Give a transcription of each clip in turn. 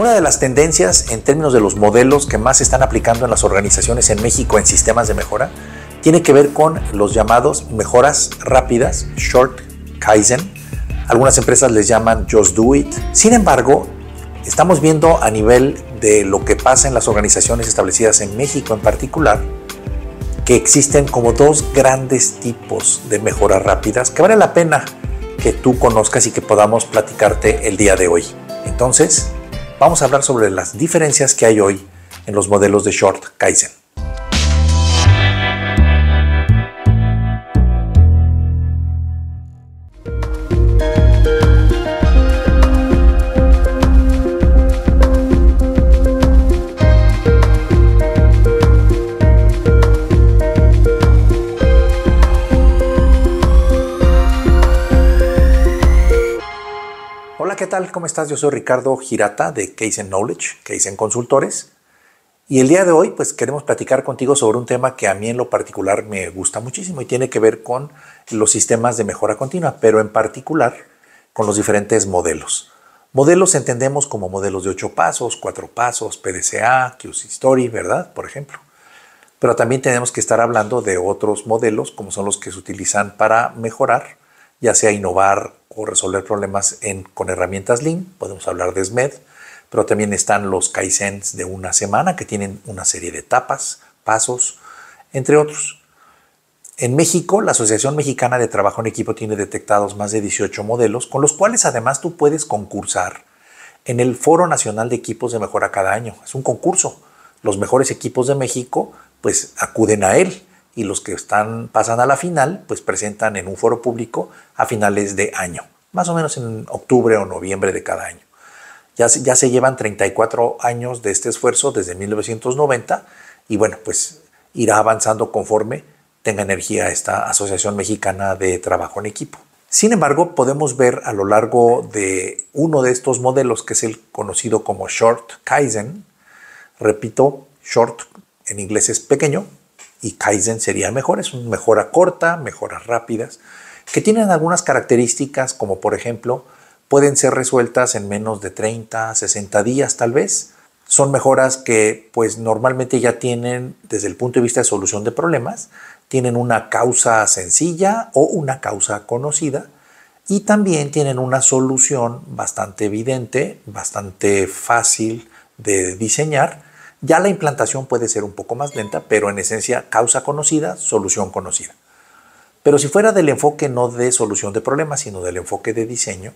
Una de las tendencias en términos de los modelos que más se están aplicando en las organizaciones en México en sistemas de mejora tiene que ver con los llamados mejoras rápidas, short kaizen. Algunas empresas les llaman just do it. Sin embargo, estamos viendo a nivel de lo que pasa en las organizaciones establecidas en México en particular que existen como dos grandes tipos de mejoras rápidas que vale la pena que tú conozcas y que podamos platicarte el día de hoy. Entonces, vamos a hablar sobre las diferencias que hay hoy en los modelos de short Kaizen. ¿qué tal? ¿Cómo estás? Yo soy Ricardo Girata de Case Knowledge, Case Consultores. Y el día de hoy, pues queremos platicar contigo sobre un tema que a mí en lo particular me gusta muchísimo y tiene que ver con los sistemas de mejora continua, pero en particular con los diferentes modelos. Modelos entendemos como modelos de ocho pasos, cuatro pasos, PDCA, QC story ¿verdad? Por ejemplo. Pero también tenemos que estar hablando de otros modelos, como son los que se utilizan para mejorar ya sea innovar o resolver problemas con herramientas Lean, podemos hablar de SMED, pero también están los Kaizens de una semana que tienen una serie de etapas, pasos, entre otros. En México, la Asociación Mexicana de Trabajo en Equipo tiene detectados más de 18 modelos, con los cuales además tú puedes concursar en el Foro Nacional de Equipos de Mejora cada año. Es un concurso. Los mejores equipos de México pues acuden a él y los que están, pasan a la final, pues presentan en un foro público a finales de año, más o menos en octubre o noviembre de cada año. Ya, ya se llevan 34 años de este esfuerzo desde 1990 y bueno, pues irá avanzando conforme tenga energía esta Asociación Mexicana de Trabajo en Equipo. Sin embargo, podemos ver a lo largo de uno de estos modelos, que es el conocido como Short Kaizen, repito, Short en inglés es pequeño, y Kaizen sería mejor, es una mejora corta, mejoras rápidas, que tienen algunas características como por ejemplo pueden ser resueltas en menos de 30, 60 días tal vez. Son mejoras que pues normalmente ya tienen desde el punto de vista de solución de problemas, tienen una causa sencilla o una causa conocida y también tienen una solución bastante evidente, bastante fácil de diseñar ya la implantación puede ser un poco más lenta, pero en esencia causa conocida, solución conocida. Pero si fuera del enfoque no de solución de problemas, sino del enfoque de diseño,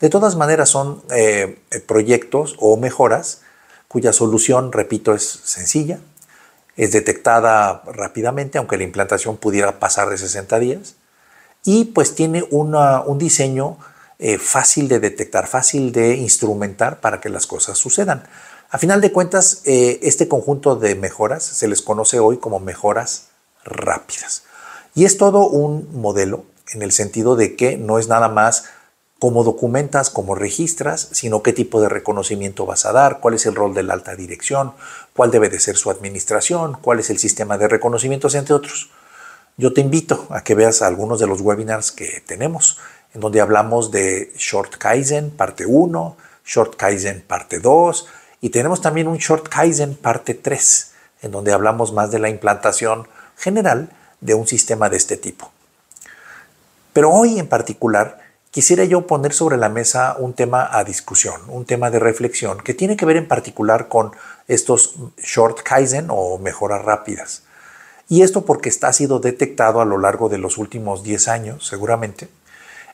de todas maneras son eh, proyectos o mejoras cuya solución, repito, es sencilla, es detectada rápidamente, aunque la implantación pudiera pasar de 60 días, y pues tiene un diseño eh, fácil de detectar, fácil de instrumentar para que las cosas sucedan. A final de cuentas, eh, este conjunto de mejoras se les conoce hoy como mejoras rápidas. Y es todo un modelo en el sentido de que no es nada más cómo documentas, cómo registras, sino qué tipo de reconocimiento vas a dar, cuál es el rol de la alta dirección, cuál debe de ser su administración, cuál es el sistema de reconocimientos, entre otros. Yo te invito a que veas algunos de los webinars que tenemos, en donde hablamos de Short Kaizen parte 1, Short Kaizen parte 2, y tenemos también un Short Kaizen parte 3, en donde hablamos más de la implantación general de un sistema de este tipo. Pero hoy en particular quisiera yo poner sobre la mesa un tema a discusión, un tema de reflexión que tiene que ver en particular con estos short kaizen o mejoras rápidas. Y esto porque está sido detectado a lo largo de los últimos 10 años, seguramente,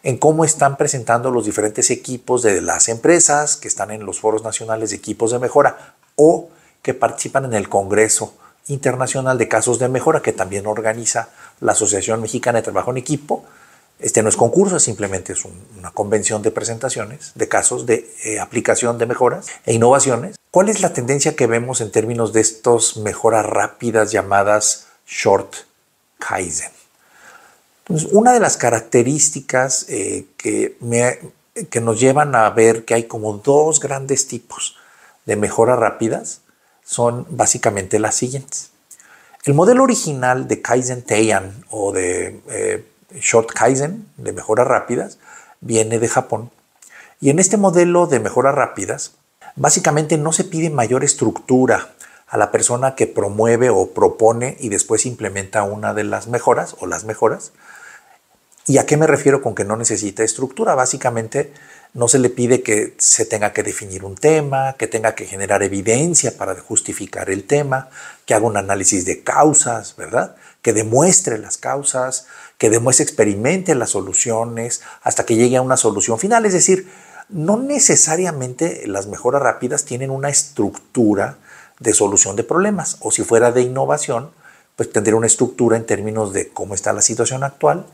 en cómo están presentando los diferentes equipos de las empresas que están en los foros nacionales de equipos de mejora o que participan en el Congreso Internacional de Casos de Mejora que también organiza la Asociación Mexicana de Trabajo en Equipo. Este no es concurso, simplemente es una convención de presentaciones de casos de eh, aplicación de mejoras e innovaciones. ¿Cuál es la tendencia que vemos en términos de estas mejoras rápidas llamadas short Kaizen? Pues, una de las características eh, que, nos llevan a ver que hay como dos grandes tipos de mejoras rápidas son básicamente las siguientes. El modelo original de Kaizen Teian o de eh, Short Kaizen, de mejoras rápidas, viene de Japón. Y en este modelo de mejoras rápidas, básicamente no se pide mayor estructura a la persona que promueve o propone y después implementa una de las mejoras o las mejoras, ¿Y a qué me refiero con que no necesita estructura? Básicamente no se le pide que se tenga que definir un tema, que tenga que generar evidencia para justificar el tema, que haga un análisis de causas, ¿verdad? Que demuestre las causas, que demuestre, experimente las soluciones hasta que llegue a una solución final. Es decir, no necesariamente las mejoras rápidas tienen una estructura de solución de problemas, o si fuera de innovación, pues tendría una estructura en términos de cómo está la situación actual,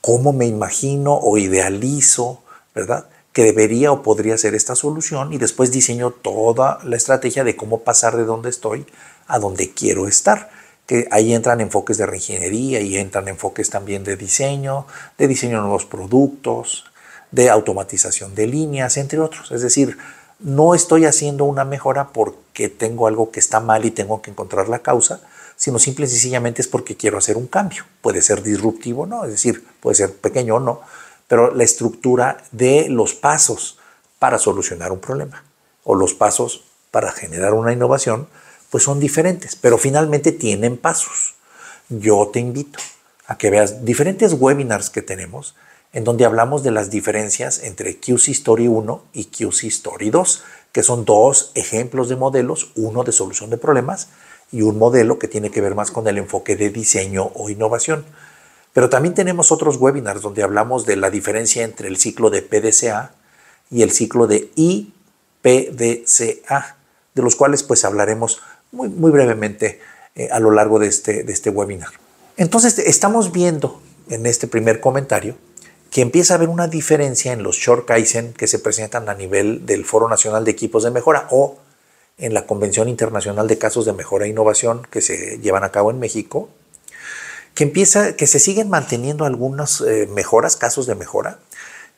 cómo me imagino o idealizo, ¿verdad? Que debería o podría ser esta solución y después diseño toda la estrategia de cómo pasar de donde estoy a donde quiero estar. Que ahí entran enfoques de reingeniería y entran enfoques también de diseño, de diseño de nuevos productos, de automatización de líneas, entre otros. Es decir, no estoy haciendo una mejora porque tengo algo que está mal y tengo que encontrar la causa, sino simple y sencillamente es porque quiero hacer un cambio. Puede ser disruptivo, ¿no? Es decir, puede ser pequeño o no, pero la estructura de los pasos para solucionar un problema o los pasos para generar una innovación, pues son diferentes, pero finalmente tienen pasos. Yo te invito a que veas diferentes webinars que tenemos en donde hablamos de las diferencias entre QC Story 1 y QC Story 2, que son dos ejemplos de modelos, uno de solución de problemas y un modelo que tiene que ver más con el enfoque de diseño o innovación. Pero también tenemos otros webinars donde hablamos de la diferencia entre el ciclo de PDCA y el ciclo de IPDCA, de los cuales pues hablaremos muy, muy brevemente eh, a lo largo de este, este webinar. Entonces estamos viendo en este primer comentario que empieza a haber una diferencia en los short Kaizen que se presentan a nivel del Foro Nacional de Equipos de Mejora o en la Convención Internacional de Casos de Mejora e Innovación que se llevan a cabo en México, que, empieza, que se siguen manteniendo algunas eh, mejoras, casos de mejora,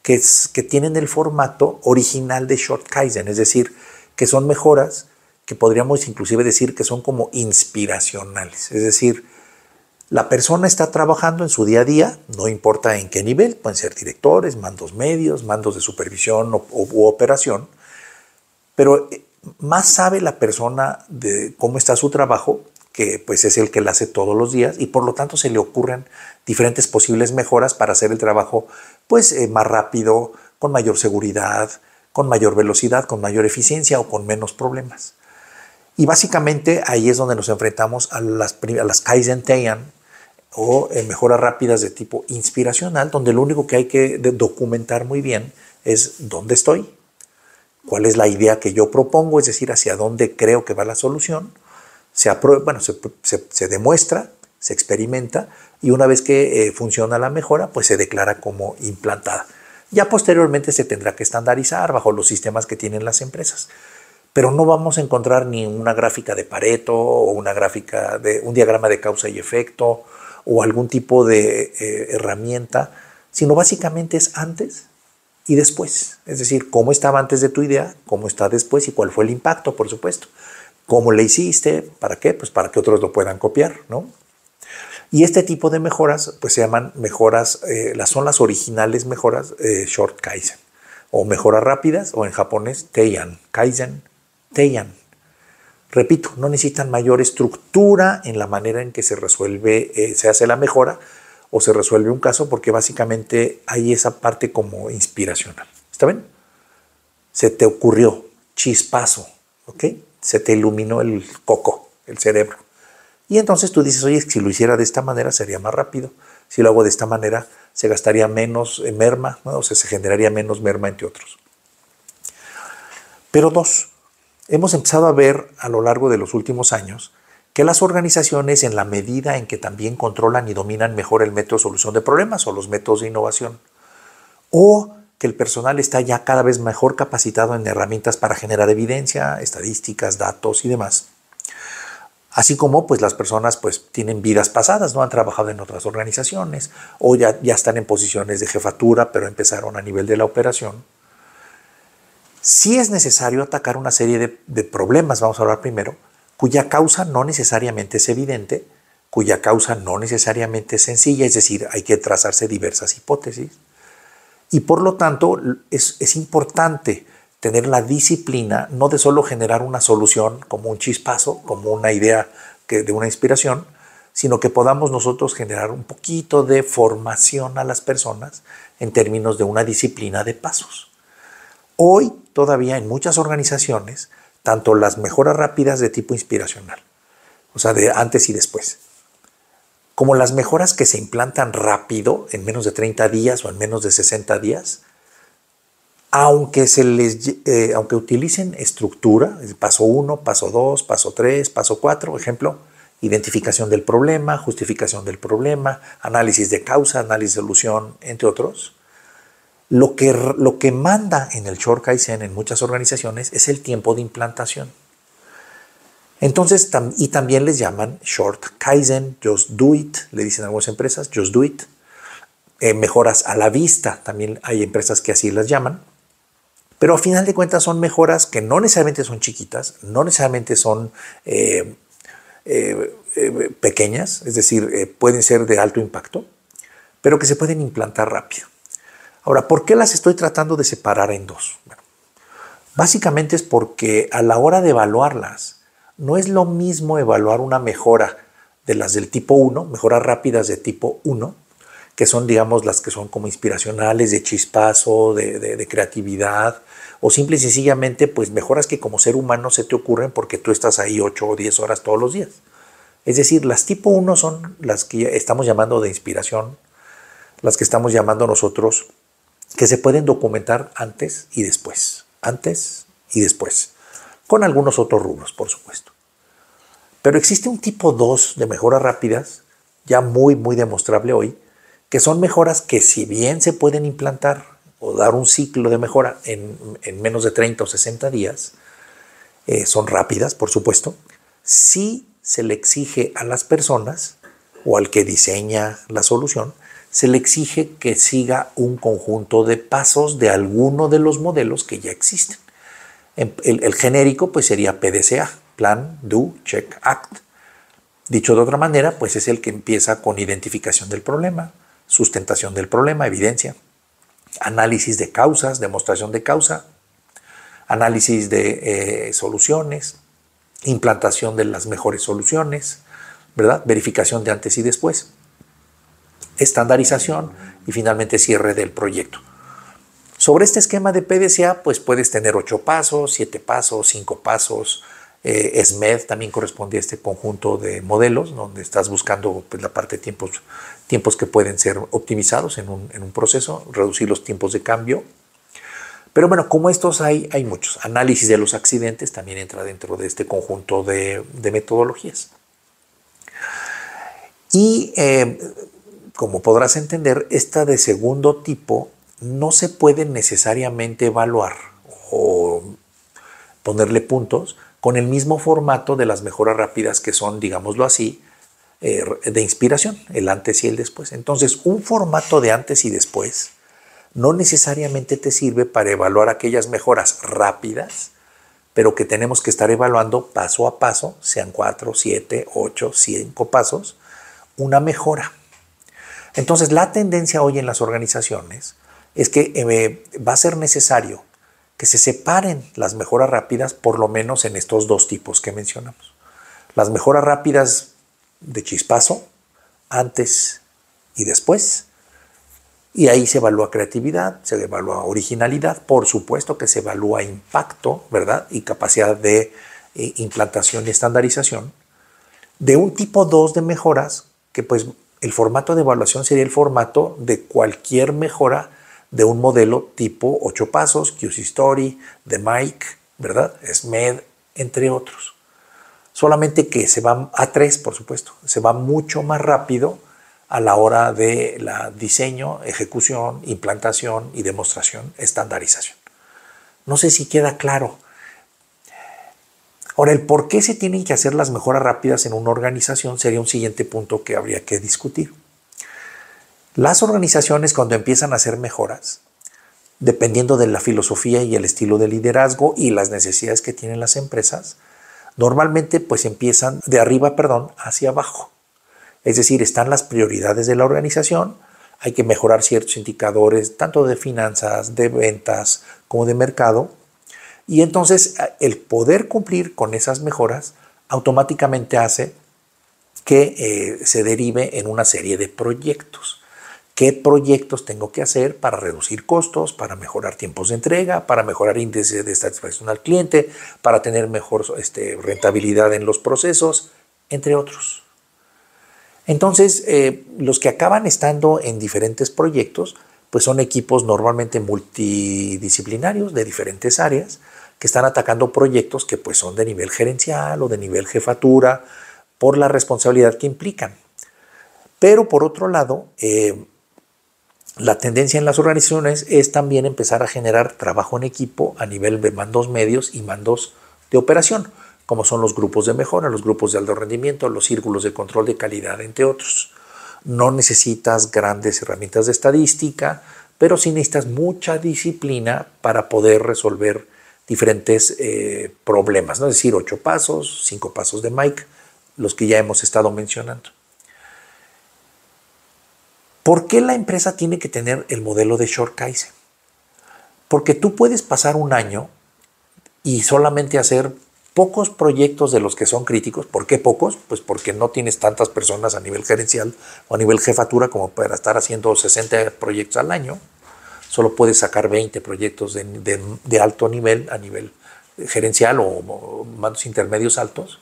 que, que tienen el formato original de Short Kaizen, es decir, que son mejoras que podríamos inclusive decir que son como inspiracionales, es decir, la persona está trabajando en su día a día, no importa en qué nivel, pueden ser directores, mandos medios, mandos de supervisión u operación, pero eh, más sabe la persona de cómo está su trabajo, que pues es el que la hace todos los días y por lo tanto se le ocurren diferentes posibles mejoras para hacer el trabajo pues eh, más rápido, con mayor seguridad, con mayor velocidad, con mayor eficiencia o con menos problemas. Y básicamente ahí es donde nos enfrentamos a las, a Kaizen o eh, mejoras rápidas de tipo inspiracional, donde lo único que hay que documentar muy bien es dónde estoy, cuál es la idea que yo propongo, es decir, hacia dónde creo que va la solución, se, bueno, se, demuestra, se experimenta y una vez que eh, funciona la mejora, pues se declara como implantada. Ya posteriormente se tendrá que estandarizar bajo los sistemas que tienen las empresas. Pero no vamos a encontrar ni una gráfica de Pareto o una gráfica de un diagrama de causa y efecto o algún tipo de eh, herramienta, sino básicamente es antes y después. Es decir, cómo estaba antes de tu idea, cómo está después y cuál fue el impacto, por supuesto. ¿Cómo le hiciste? ¿Para qué? Pues para que otros lo puedan copiar, ¿no? Y este tipo de mejoras, pues se llaman mejoras, eh, son las originales mejoras eh, short kaizen, o mejoras rápidas, o en japonés teian, kaizen, teian. Repito, no necesitan mayor estructura en la manera en que se resuelve, eh, se hace la mejora, o se resuelve un caso porque básicamente hay esa parte como inspiracional. ¿Está bien? Se te ocurrió, chispazo, ¿ok? Se te iluminó el coco, el cerebro. Y entonces tú dices, oye, si lo hiciera de esta manera sería más rápido. Si lo hago de esta manera se gastaría menos merma, o sea, se generaría menos merma entre otros. Pero dos, hemos empezado a ver a lo largo de los últimos años que las organizaciones, en la medida en que también controlan y dominan mejor el método de solución de problemas o los métodos de innovación, o que el personal está ya cada vez mejor capacitado en herramientas para generar evidencia, estadísticas, datos y demás. Así como pues las personas pues tienen vidas pasadas, no han trabajado en otras organizaciones o ya, ya están en posiciones de jefatura pero empezaron a nivel de la operación. Si es necesario atacar una serie de problemas, vamos a hablar primero, cuya causa no necesariamente es evidente, cuya causa no necesariamente es sencilla, es decir, hay que trazarse diversas hipótesis. Y por lo tanto, es, importante tener la disciplina no de solo generar una solución como un chispazo, como una idea que, de una inspiración, sino que podamos nosotros generar un poquito de formación a las personas en términos de una disciplina de pasos. Hoy todavía en muchas organizaciones tanto las mejoras rápidas de tipo inspiracional, o sea, de antes y después, como las mejoras que se implantan rápido, en menos de 30 días o en menos de 60 días, aunque, se les, eh, aunque utilicen estructura, paso 1, paso 2, paso 3, paso 4, ejemplo, identificación del problema, justificación del problema, análisis de causa, análisis de solución, entre otros, lo que, lo que manda en el Short Kaizen en muchas organizaciones es el tiempo de implantación. Entonces, y también les llaman Short Kaizen, Just Do It, le dicen algunas empresas, Just Do It. Eh, mejoras a la vista, también hay empresas que así las llaman. Pero a final de cuentas son mejoras que no necesariamente son chiquitas, no necesariamente son eh, eh, pequeñas, es decir, pueden ser de alto impacto, pero que se pueden implantar rápido. Ahora, ¿por qué las estoy tratando de separar en dos? básicamente es porque a la hora de evaluarlas, no es lo mismo evaluar una mejora de las del tipo 1, mejoras rápidas de tipo 1, que son, digamos, las que son como inspiracionales, de chispazo, de, creatividad, o simple y sencillamente, pues mejoras que como ser humano se te ocurren porque tú estás ahí 8 o 10 horas todos los días. Es decir, las tipo 1 son las que estamos llamando de inspiración, las que estamos llamando nosotros que se pueden documentar antes y después, antes y después, con algunos otros rubros, por supuesto. Pero existe un tipo 2 de mejoras rápidas, ya muy, muy demostrable hoy, que son mejoras que si bien se pueden implantar o dar un ciclo de mejora en, menos de 30 o 60 días, eh, son rápidas, por supuesto, si se le exige a las personas o al que diseña la solución se le exige que siga un conjunto de pasos de alguno de los modelos que ya existen. El, genérico pues sería PDCA, Plan, Do, Check, Act. Dicho de otra manera, pues es el que empieza con identificación del problema, sustentación del problema, evidencia, análisis de causas, demostración de causa, análisis de eh, soluciones, implantación de las mejores soluciones, ¿verdad? Verificación de antes y después estandarización y finalmente cierre del proyecto. Sobre este esquema de PDCA, pues puedes tener ocho pasos, siete pasos, cinco pasos. Eh, SMED también corresponde a este conjunto de modelos donde estás buscando pues, la parte de tiempos, tiempos que pueden ser optimizados en un, proceso, reducir los tiempos de cambio. Pero bueno, como estos hay, hay muchos. Análisis de los accidentes también entra dentro de este conjunto de, metodologías. Y eh, como podrás entender, esta de segundo tipo no se puede necesariamente evaluar o ponerle puntos con el mismo formato de las mejoras rápidas que son, digámoslo así, eh, de inspiración, el antes y el después. Entonces, un formato de antes y después no necesariamente te sirve para evaluar aquellas mejoras rápidas, pero que tenemos que estar evaluando paso a paso, sean cuatro, siete, ocho, cinco pasos, una mejora. Entonces, la tendencia hoy en las organizaciones es que eh, va a ser necesario que se separen las mejoras rápidas, por lo menos en estos dos tipos que mencionamos. Las mejoras rápidas de chispazo, antes y después. Y ahí se evalúa creatividad, se evalúa originalidad, por supuesto que se evalúa impacto, ¿verdad? Y capacidad de eh, implantación y estandarización. De un tipo dos de mejoras que pues el formato de evaluación sería el formato de cualquier mejora de un modelo tipo 8 pasos, story de Mike, ¿verdad? SMED, entre otros. Solamente que se va a tres. por supuesto, se va mucho más rápido a la hora de la diseño, ejecución, implantación y demostración, estandarización. No sé si queda claro. Ahora, el por qué se tienen que hacer las mejoras rápidas en una organización sería un siguiente punto que habría que discutir. Las organizaciones cuando empiezan a hacer mejoras, dependiendo de la filosofía y el estilo de liderazgo y las necesidades que tienen las empresas, normalmente pues empiezan de arriba, perdón, hacia abajo. Es decir, están las prioridades de la organización, hay que mejorar ciertos indicadores, tanto de finanzas, de ventas como de mercado, y entonces el poder cumplir con esas mejoras automáticamente hace que eh, se derive en una serie de proyectos. ¿Qué proyectos tengo que hacer para reducir costos, para mejorar tiempos de entrega, para mejorar índices de satisfacción al cliente, para tener mejor este, rentabilidad en los procesos, entre otros? Entonces, eh, los que acaban estando en diferentes proyectos, pues son equipos normalmente multidisciplinarios de diferentes áreas que están atacando proyectos que pues son de nivel gerencial o de nivel jefatura por la responsabilidad que implican. Pero por otro lado, eh, la tendencia en las organizaciones es también empezar a generar trabajo en equipo a nivel de mandos medios y mandos de operación, como son los grupos de mejora, los grupos de alto rendimiento, los círculos de control de calidad, entre otros. No necesitas grandes herramientas de estadística, pero sí necesitas mucha disciplina para poder resolver diferentes eh, problemas, ¿no? es decir, ocho pasos, cinco pasos de Mike, los que ya hemos estado mencionando. ¿Por qué la empresa tiene que tener el modelo de Short Kaizen? Porque tú puedes pasar un año y solamente hacer pocos proyectos de los que son críticos. ¿Por qué pocos? Pues porque no tienes tantas personas a nivel gerencial o a nivel jefatura como para estar haciendo 60 proyectos al año solo puedes sacar 20 proyectos de, alto nivel, a nivel gerencial o, mandos intermedios altos.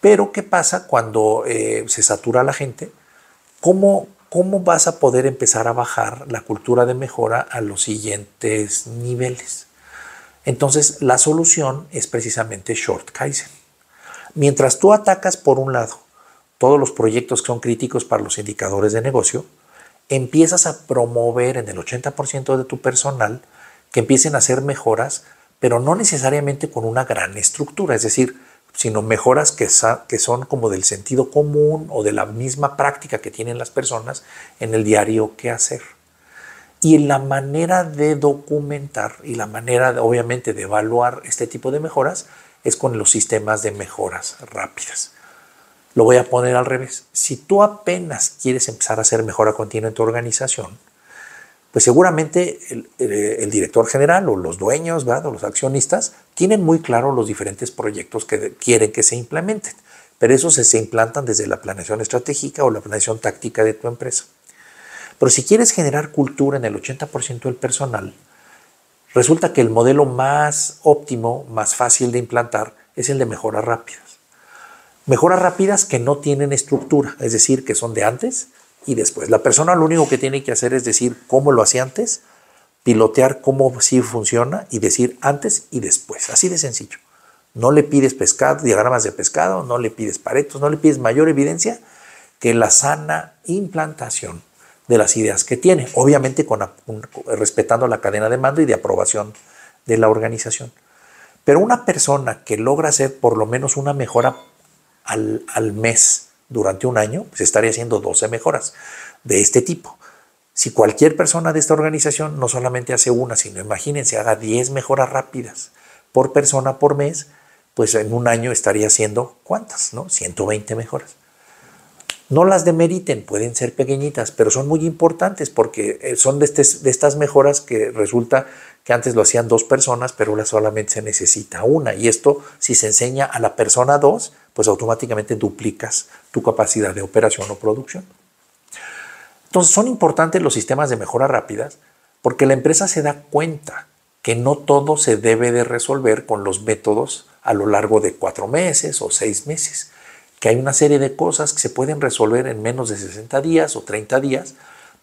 Pero ¿qué pasa cuando eh, se satura la gente? ¿Cómo, ¿Cómo vas a poder empezar a bajar la cultura de mejora a los siguientes niveles? Entonces, la solución es precisamente Short Kaizen. Mientras tú atacas, por un lado, todos los proyectos que son críticos para los indicadores de negocio, empiezas a promover en el 80% de tu personal que empiecen a hacer mejoras, pero no necesariamente con una gran estructura, es decir, sino mejoras que, son como del sentido común o de la misma práctica que tienen las personas en el diario que hacer. Y la manera de documentar y la manera, obviamente, de evaluar este tipo de mejoras es con los sistemas de mejoras rápidas. Lo voy a poner al revés. Si tú apenas quieres empezar a hacer mejora continua en tu organización, pues seguramente el, director general o los dueños ¿verdad? o los accionistas tienen muy claro los diferentes proyectos que quieren que se implementen, pero esos se implantan desde la planeación estratégica o la planeación táctica de tu empresa. Pero si quieres generar cultura en el 80% del personal, resulta que el modelo más óptimo, más fácil de implantar, es el de mejora rápida. Mejoras rápidas que no tienen estructura, es decir, que son de antes y después. La persona lo único que tiene que hacer es decir cómo lo hacía antes, pilotear cómo sí funciona y decir antes y después. Así de sencillo. No le pides pescado, diagramas de pescado, no le pides paretos, no le pides mayor evidencia que la sana implantación de las ideas que tiene, obviamente con, respetando la cadena de mando y de aprobación de la organización. Pero una persona que logra hacer por lo menos una mejora al, mes durante un año, pues estaría haciendo 12 mejoras de este tipo. Si cualquier persona de esta organización no solamente hace una, sino imagínense, haga 10 mejoras rápidas por persona por mes, pues en un año estaría haciendo cuántas, ¿no? 120 mejoras. No las demeriten, pueden ser pequeñitas, pero son muy importantes porque eh, son de, estas mejoras que resulta que antes lo hacían dos personas, pero ahora solamente se necesita una. Y esto, si se enseña a la persona dos, pues automáticamente duplicas tu capacidad de operación o producción. Entonces, son importantes los sistemas de mejora rápidas porque la empresa se da cuenta que no todo se debe de resolver con los métodos a lo largo de cuatro meses o seis meses, que hay una serie de cosas que se pueden resolver en menos de 60 días o 30 días,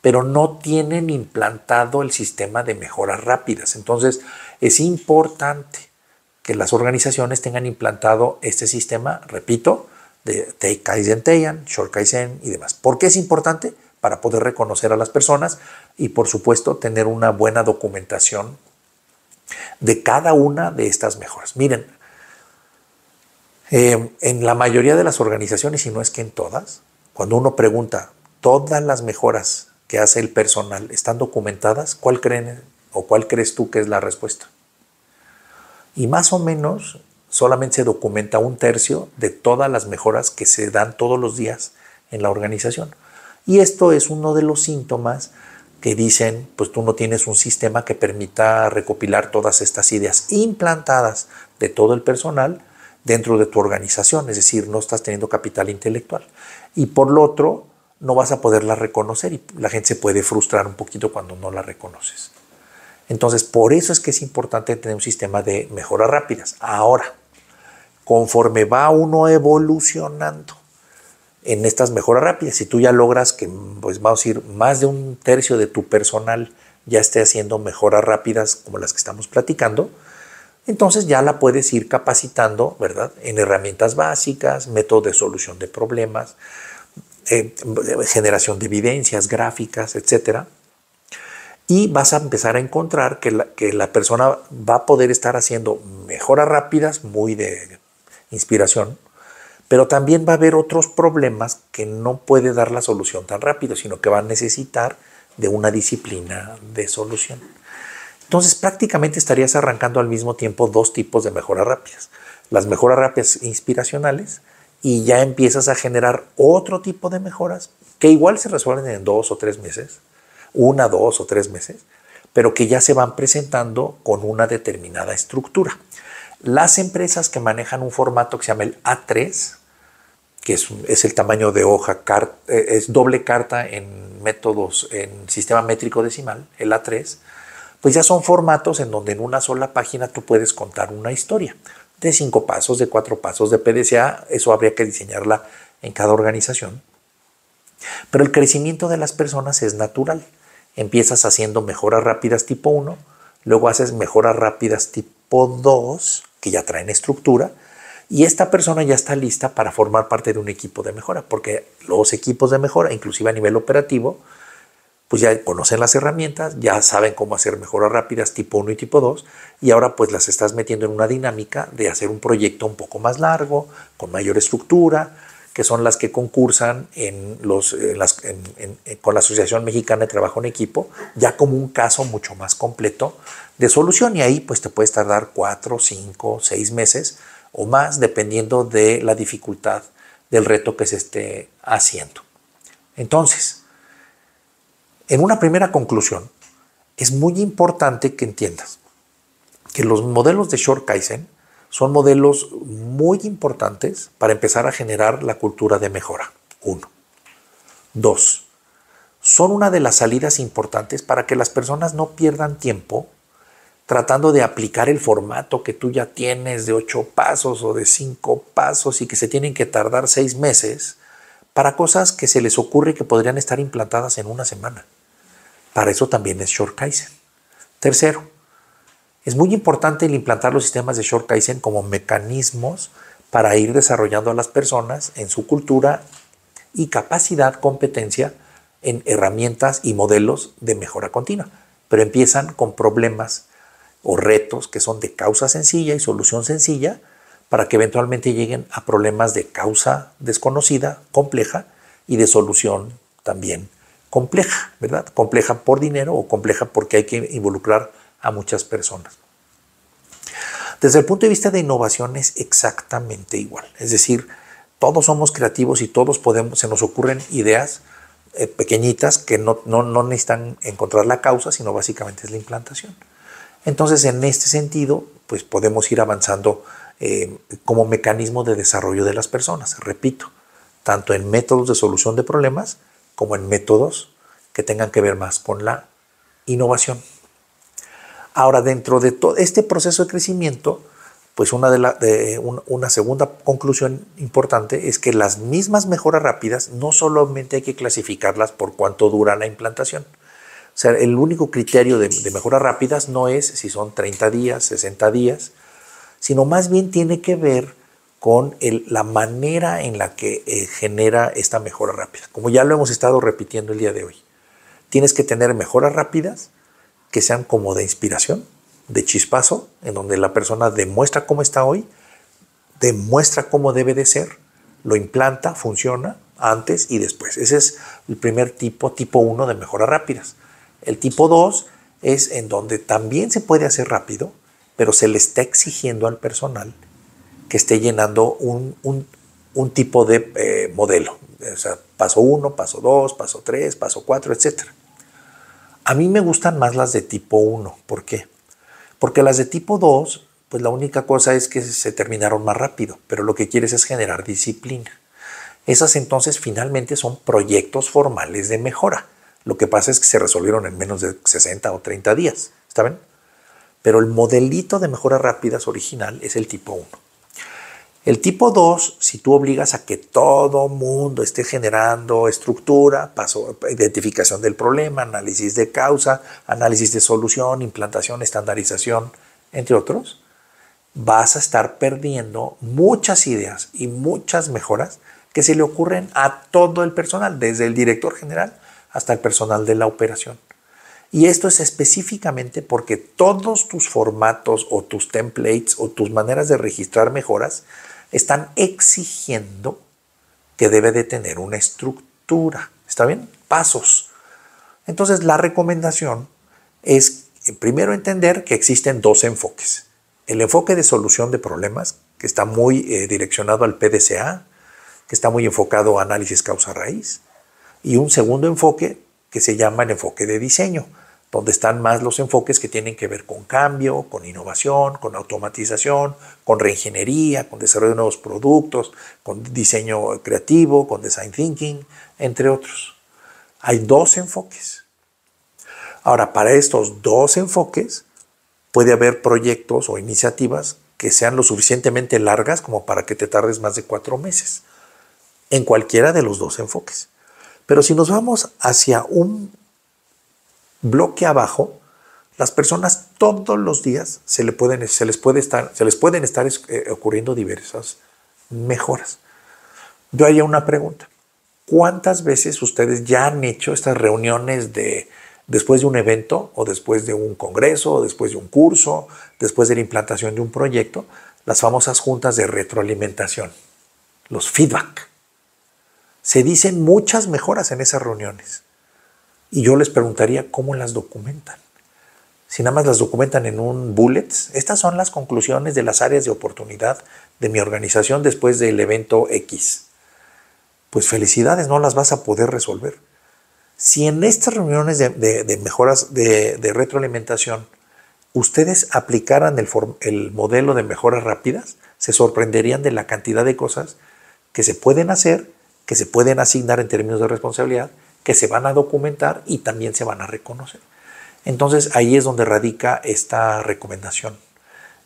pero no tienen implantado el sistema de mejoras rápidas. Entonces, es importante que las organizaciones tengan implantado este sistema, repito, de Take Kaizen Teian, Short Kaizen y demás. ¿Por qué es importante? Para poder reconocer a las personas y, por supuesto, tener una buena documentación de cada una de estas mejoras. Miren, eh, en la mayoría de las organizaciones, y no es que en todas, cuando uno pregunta, todas las mejoras que hace el personal están documentadas, ¿cuál creen o cuál crees tú que es la respuesta? Y más o menos solamente se documenta un tercio de todas las mejoras que se dan todos los días en la organización. Y esto es uno de los síntomas que dicen, pues tú no tienes un sistema que permita recopilar todas estas ideas implantadas de todo el personal dentro de tu organización, es decir, no estás teniendo capital intelectual. Y por lo otro, no vas a poderla reconocer y la gente se puede frustrar un poquito cuando no la reconoces. Entonces, por eso es que es importante tener un sistema de mejoras rápidas. Ahora, conforme va uno evolucionando en estas mejoras rápidas, si tú ya logras que, pues vamos a decir, más de un tercio de tu personal ya esté haciendo mejoras rápidas como las que estamos platicando, entonces ya la puedes ir capacitando, ¿verdad? En herramientas básicas, métodos de solución de problemas, eh, generación de evidencias, gráficas, etc. Y vas a empezar a encontrar que la, que la persona va a poder estar haciendo mejoras rápidas, muy de inspiración, pero también va a haber otros problemas que no puede dar la solución tan rápido, sino que va a necesitar de una disciplina de solución. Entonces prácticamente estarías arrancando al mismo tiempo dos tipos de mejoras rápidas. Las mejoras rápidas inspiracionales y ya empiezas a generar otro tipo de mejoras que igual se resuelven en dos o tres meses, una, dos o tres meses, pero que ya se van presentando con una determinada estructura. Las empresas que manejan un formato que se llama el A3, que es, el tamaño de hoja, eh, es doble carta en métodos, en sistema métrico decimal, el A3, pues ya son formatos en donde en una sola página tú puedes contar una historia de cinco pasos, de cuatro pasos, de PDCA, eso habría que diseñarla en cada organización. Pero el crecimiento de las personas es natural. Empiezas haciendo mejoras rápidas tipo 1, luego haces mejoras rápidas tipo 2, que ya traen estructura, y esta persona ya está lista para formar parte de un equipo de mejora, porque los equipos de mejora, inclusive a nivel operativo, pues ya conocen las herramientas, ya saben cómo hacer mejoras rápidas tipo 1 y tipo 2, y ahora pues las estás metiendo en una dinámica de hacer un proyecto un poco más largo, con mayor estructura, que son las que concursan en los, con la Asociación Mexicana de Trabajo en Equipo, ya como un caso mucho más completo de solución, y ahí pues te puedes tardar 4, 5, 6 meses o más, dependiendo de la dificultad del reto que se esté haciendo. Entonces, en una primera conclusión, es muy importante que entiendas que los modelos de Short Kaizen son modelos muy importantes para empezar a generar la cultura de mejora. Uno. Dos. Son una de las salidas importantes para que las personas no pierdan tiempo tratando de aplicar el formato que tú ya tienes de ocho pasos o de cinco pasos y que se tienen que tardar seis meses para cosas que se les ocurre que podrían estar implantadas en una semana. Para eso también es Short Kaizen. Tercero, es muy importante el implantar los sistemas de Short Kaizen como mecanismos para ir desarrollando a las personas en su cultura y capacidad, competencia en herramientas y modelos de mejora continua. Pero empiezan con problemas o retos que son de causa sencilla y solución sencilla para que eventualmente lleguen a problemas de causa desconocida, compleja y de solución también compleja, ¿verdad? Compleja por dinero o compleja porque hay que involucrar a muchas personas. Desde el punto de vista de innovación es exactamente igual. Es decir, todos somos creativos y todos podemos, se nos ocurren ideas eh, pequeñitas que no, necesitan encontrar la causa, sino básicamente es la implantación. Entonces, en este sentido, pues podemos ir avanzando eh, como mecanismo de desarrollo de las personas, repito, tanto en métodos de solución de problemas, como en métodos que tengan que ver más con la innovación. Ahora, dentro de todo este proceso de crecimiento, pues una, de una segunda conclusión importante es que las mismas mejoras rápidas no solamente hay que clasificarlas por cuánto dura la implantación. O sea, el único criterio de, de mejoras rápidas no es si son 30 días, 60 días, sino más bien tiene que ver con la manera en la que eh, genera esta mejora rápida. Como ya lo hemos estado repitiendo el día de hoy, tienes que tener mejoras rápidas que sean como de inspiración, de chispazo, en donde la persona demuestra cómo está hoy, demuestra cómo debe de ser, lo implanta, funciona antes y después. Ese es el primer tipo, tipo 1 de mejoras rápidas. El tipo 2 es en donde también se puede hacer rápido, pero se le está exigiendo al personal que esté llenando un, tipo de eh, modelo. O sea, paso 1, paso 2, paso 3, paso 4, etc. A mí me gustan más las de tipo 1. ¿Por qué? Porque las de tipo 2, pues la única cosa es que se terminaron más rápido, pero lo que quieres es generar disciplina. Esas entonces finalmente son proyectos formales de mejora. Lo que pasa es que se resolvieron en menos de 60 o 30 días. ¿Está bien? Pero el modelito de mejoras rápidas original es el tipo 1. El tipo 2, si tú obligas a que todo mundo esté generando estructura, paso, identificación del problema, análisis de causa, análisis de solución, implantación, estandarización, entre otros, vas a estar perdiendo muchas ideas y muchas mejoras que se le ocurren a todo el personal, desde el director general hasta el personal de la operación. Y esto es específicamente porque todos tus formatos o tus templates o tus maneras de registrar mejoras están exigiendo que debe de tener una estructura. ¿Está bien? Pasos. Entonces la recomendación es eh, primero entender que existen dos enfoques. El enfoque de solución de problemas, que está muy eh, direccionado al PDCA, que está muy enfocado a análisis causa-raíz, y un segundo enfoque que se llama el enfoque de diseño, donde están más los enfoques que tienen que ver con cambio, con innovación, con automatización, con reingeniería, con desarrollo de nuevos productos, con diseño creativo, con design thinking, entre otros. Hay dos enfoques. Ahora, para estos dos enfoques puede haber proyectos o iniciativas que sean lo suficientemente largas como para que te tardes más de cuatro meses en cualquiera de los dos enfoques. Pero si nos vamos hacia un bloque abajo, las personas todos los días se, le pueden, se, les, puede estar, se les pueden estar eh, ocurriendo diversas mejoras. Yo haría una pregunta. ¿Cuántas veces ustedes ya han hecho estas reuniones de después de un evento o después de un congreso o después de un curso, después de la implantación de un proyecto, las famosas juntas de retroalimentación, los feedback? Se dicen muchas mejoras en esas reuniones. Y yo les preguntaría cómo las documentan. Si nada más las documentan en un bullet estas son las conclusiones de las áreas de oportunidad de mi organización después del evento X. Pues felicidades, no las vas a poder resolver. Si en estas reuniones de, mejoras de, retroalimentación ustedes aplicaran el modelo de mejoras rápidas, se sorprenderían de la cantidad de cosas que se pueden hacer, que se pueden asignar en términos de responsabilidad que se van a documentar y también se van a reconocer. Entonces ahí es donde radica esta recomendación,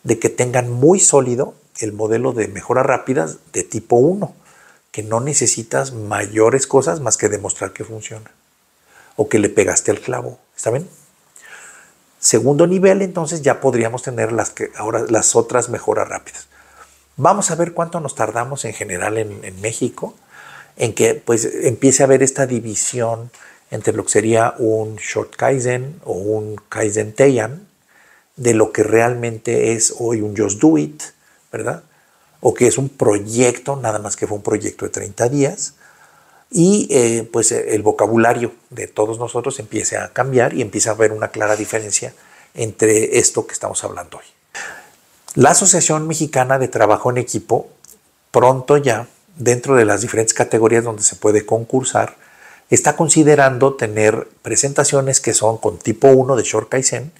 de que tengan muy sólido el modelo de mejoras rápidas de tipo 1, que no necesitas mayores cosas más que demostrar que funciona o que le pegaste al clavo, ¿está bien? Segundo nivel, entonces ya podríamos tener las, que ahora, las otras mejoras rápidas. Vamos a ver cuánto nos tardamos en general en México en que pues empiece a haber esta división entre lo que sería un short kaizen o un kaizen teian de lo que realmente es hoy un just do it, ¿verdad? O que es un proyecto, nada más que fue un proyecto de 30 días, y eh, pues el vocabulario de todos nosotros empiece a cambiar y empieza a haber una clara diferencia entre esto que estamos hablando hoy. La Asociación Mexicana de Trabajo en Equipo pronto ya dentro de las diferentes categorías donde se puede concursar, está considerando tener presentaciones que son con tipo 1 de Short Kaizen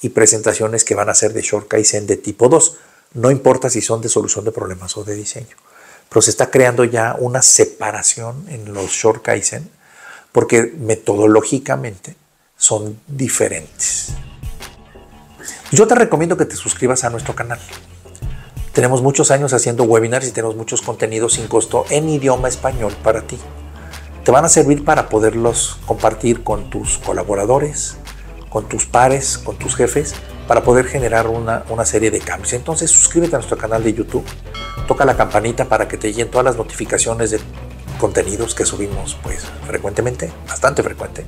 y presentaciones que van a ser de Short Kaizen de tipo 2. No importa si son de solución de problemas o de diseño. Pero se está creando ya una separación en los Short Kaizen porque metodológicamente son diferentes. Yo te recomiendo que te suscribas a nuestro canal. Tenemos muchos años haciendo webinars y tenemos muchos contenidos sin costo en idioma español para ti. Te van a servir para poderlos compartir con tus colaboradores, con tus pares, con tus jefes, para poder generar una, una serie de cambios. Entonces suscríbete a nuestro canal de YouTube, toca la campanita para que te lleguen todas las notificaciones de contenidos que subimos pues frecuentemente, bastante frecuente.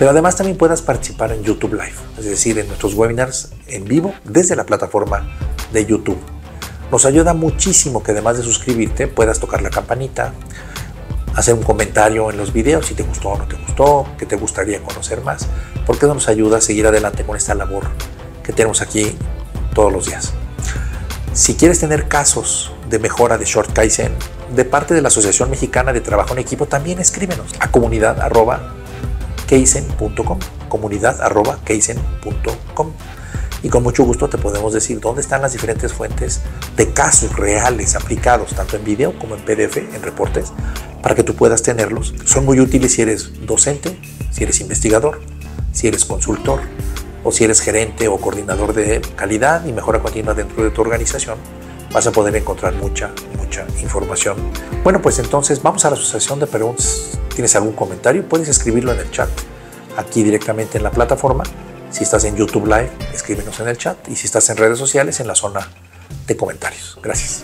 Pero además también puedas participar en YouTube Live, es decir, en nuestros webinars en vivo desde la plataforma de YouTube. Nos ayuda muchísimo que además de suscribirte puedas tocar la campanita, hacer un comentario en los videos si te gustó o no te gustó, que te gustaría conocer más, porque nos ayuda a seguir adelante con esta labor que tenemos aquí todos los días. Si quieres tener casos de mejora de Short Kaizen, de parte de la Asociación Mexicana de Trabajo en Equipo, también escríbenos a comunidad.kaizen.com comunidad.kaizen.com y con mucho gusto te podemos decir dónde están las diferentes fuentes de casos reales aplicados, tanto en video como en PDF, en reportes, para que tú puedas tenerlos. Son muy útiles si eres docente, si eres investigador, si eres consultor o si eres gerente o coordinador de calidad y mejora continua dentro de tu organización, vas a poder encontrar mucha, mucha información. Bueno, pues entonces vamos a la asociación de preguntas. ¿Tienes algún comentario? Puedes escribirlo en el chat aquí directamente en la plataforma si estás en YouTube Live, escríbenos en el chat y si estás en redes sociales, en la zona de comentarios. Gracias.